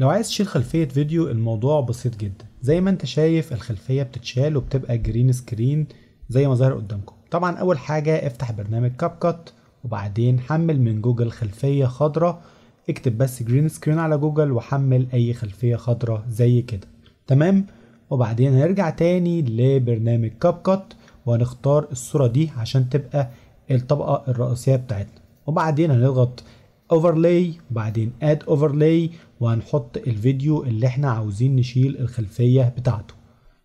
لو عايز تشيل خلفية فيديو الموضوع بسيط جدا زي ما انت شايف الخلفية بتتشال وبتبقى جرين سكرين زي ما ظاهر قدامكم طبعا اول حاجة افتح برنامج كاب كات وبعدين حمل من جوجل خلفية خضراء اكتب بس جرين سكرين على جوجل وحمل اي خلفية خضراء زي كده تمام وبعدين هنرجع تاني لبرنامج كاب كات وهنختار الصورة دي عشان تبقى الطبقة الرئيسية بتاعتنا وبعدين هنضغط اوفرلاي وبعدين اد اوفرلاي وهنحط الفيديو اللي احنا عاوزين نشيل الخلفية بتاعته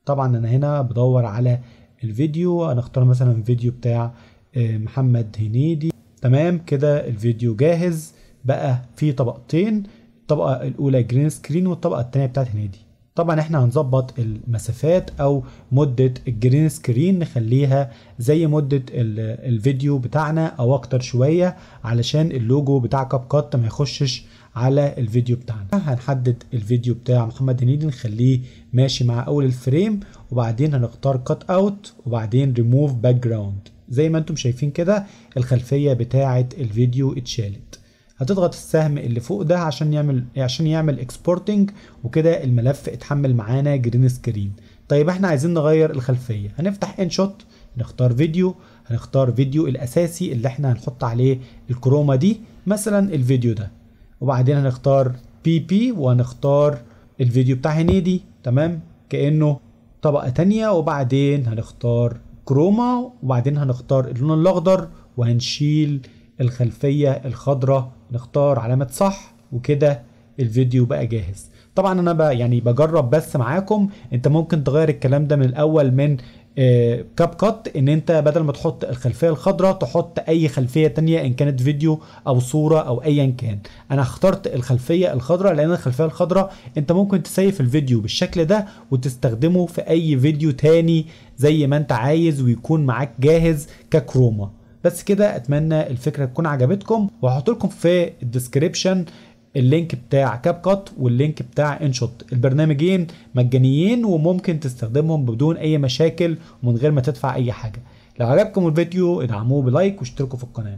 طبعا انا هنا بدور على الفيديو اختار مثلا فيديو بتاع آه، محمد هنيدي تمام كده الفيديو جاهز بقى في طبقتين الطبقة الاولى جرين سكرين والطبقة التانية بتاعت هنيدي طبعا احنا هنظبط المسافات او مدة الجرين سكرين نخليها زي مدة الفيديو بتاعنا او اكتر شوية علشان اللوجو بتاع كاب كات ما يخشش على الفيديو بتاعنا هنحدد الفيديو بتاع محمد هنيدي نخليه ماشي مع اول الفريم وبعدين هنختار كات اوت وبعدين ريموف باك جراوند زي ما انتم شايفين كده الخلفية بتاعة الفيديو اتشالت هتضغط السهم اللي فوق ده عشان يعمل عشان يعمل اكسبورتنج وكده الملف اتحمل معانا جرين سكرين طيب احنا عايزين نغير الخلفيه هنفتح ان شوت نختار فيديو هنختار فيديو الاساسي اللي احنا هنحط عليه الكروما دي مثلا الفيديو ده وبعدين هنختار بي بي وهنختار الفيديو بتاع هنيدي تمام كانه طبقه تانية وبعدين هنختار كروما وبعدين هنختار اللون الاخضر وهنشيل الخلفيه الخضراء نختار علامة صح وكده الفيديو بقى جاهز طبعا انا بقى يعني بجرب بس معاكم انت ممكن تغير الكلام ده من الاول من كاب آه، كات ان انت بدل ما تحط الخلفيه الخضراء تحط اي خلفيه تانية ان كانت فيديو او صوره او ايا كان انا اخترت الخلفيه الخضراء لان الخلفيه الخضراء انت ممكن تسيف الفيديو بالشكل ده وتستخدمه في اي فيديو تاني زي ما انت عايز ويكون معاك جاهز ككروما بس كده اتمنى الفكره تكون عجبتكم وهحط لكم في الديسكريبشن اللينك بتاع كاب كات واللينك بتاع انشوت البرنامجين مجانيين وممكن تستخدمهم بدون اي مشاكل ومن غير ما تدفع اي حاجه لو عجبكم الفيديو ادعموه بلايك واشتركوا في القناه